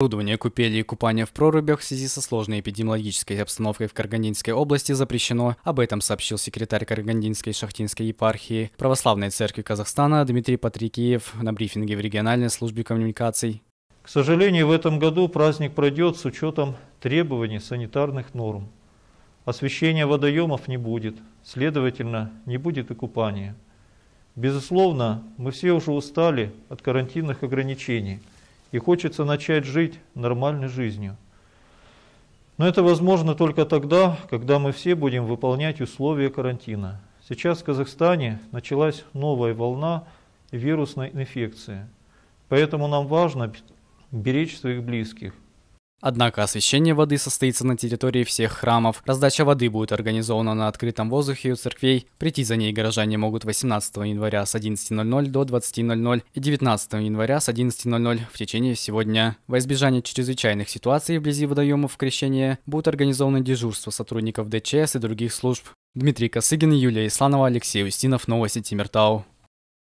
Оборудование купели и купание в прорубях в связи со сложной эпидемиологической обстановкой в Каргандинской области запрещено. Об этом сообщил секретарь Каргандинской шахтинской епархии Православной Церкви Казахстана Дмитрий Патрикеев на брифинге в региональной службе коммуникаций. К сожалению, в этом году праздник пройдет с учетом требований санитарных норм. Освещения водоемов не будет, следовательно, не будет и купания. Безусловно, мы все уже устали от карантинных ограничений – и хочется начать жить нормальной жизнью. Но это возможно только тогда, когда мы все будем выполнять условия карантина. Сейчас в Казахстане началась новая волна вирусной инфекции, поэтому нам важно беречь своих близких – Однако освещение воды состоится на территории всех храмов, раздача воды будет организована на открытом воздухе у церквей, прийти за ней горожане могут 18 января с 11.00 до 20.00 и 19 января с 11.00 в течение всего дня. Во избежание чрезвычайных ситуаций вблизи водоемов крещения будут организованы дежурства сотрудников ДЧС и других служб. Дмитрий Косыгин, Юлия Исланова, Алексей Устинов, Новости Тимиртау.